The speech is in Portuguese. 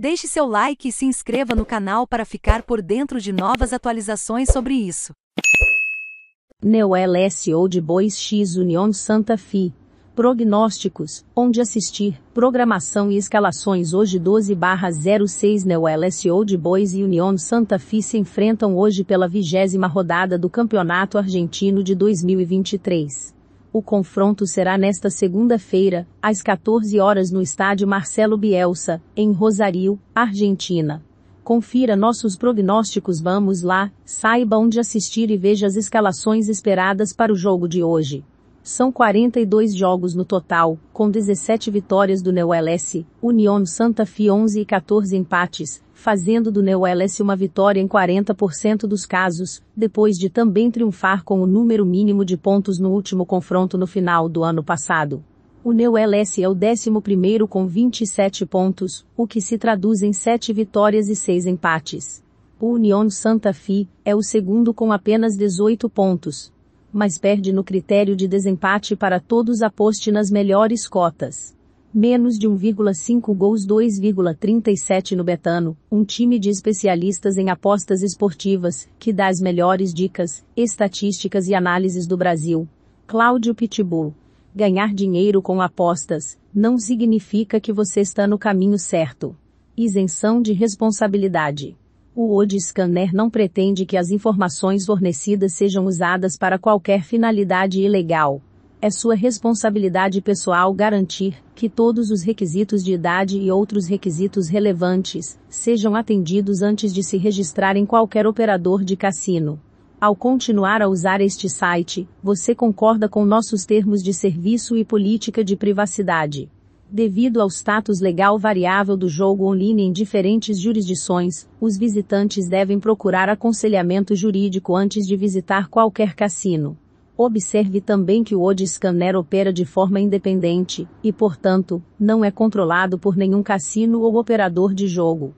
Deixe seu like e se inscreva no canal para ficar por dentro de novas atualizações sobre isso. Neuel SEO de Bois X União Santa Fi. Prognósticos, onde assistir, programação e escalações hoje 12/06 Neuel SEO de Bois e União Santa Fi se enfrentam hoje pela vigésima rodada do Campeonato Argentino de 2023. O confronto será nesta segunda-feira, às 14 horas no estádio Marcelo Bielsa, em Rosário, Argentina. Confira nossos prognósticos, vamos lá, saiba onde assistir e veja as escalações esperadas para o jogo de hoje. São 42 jogos no total, com 17 vitórias do Neuelense, União Santa Fe 11 e 14 empates, fazendo do Neuelense uma vitória em 40% dos casos, depois de também triunfar com o número mínimo de pontos no último confronto no final do ano passado. O Neuelense é o 11º com 27 pontos, o que se traduz em 7 vitórias e 6 empates. O União Santa Fe é o segundo com apenas 18 pontos, mas perde no critério de desempate para todos aposte nas melhores cotas. Menos de 1,5 gols 2,37 no Betano, um time de especialistas em apostas esportivas, que dá as melhores dicas, estatísticas e análises do Brasil. Cláudio Pitbull. Ganhar dinheiro com apostas, não significa que você está no caminho certo. Isenção de responsabilidade. O OD Scanner não pretende que as informações fornecidas sejam usadas para qualquer finalidade ilegal. É sua responsabilidade pessoal garantir que todos os requisitos de idade e outros requisitos relevantes sejam atendidos antes de se registrar em qualquer operador de cassino. Ao continuar a usar este site, você concorda com nossos termos de serviço e política de privacidade. Devido ao status legal variável do jogo online em diferentes jurisdições, os visitantes devem procurar aconselhamento jurídico antes de visitar qualquer cassino. Observe também que o Odd Scanner opera de forma independente e, portanto, não é controlado por nenhum cassino ou operador de jogo.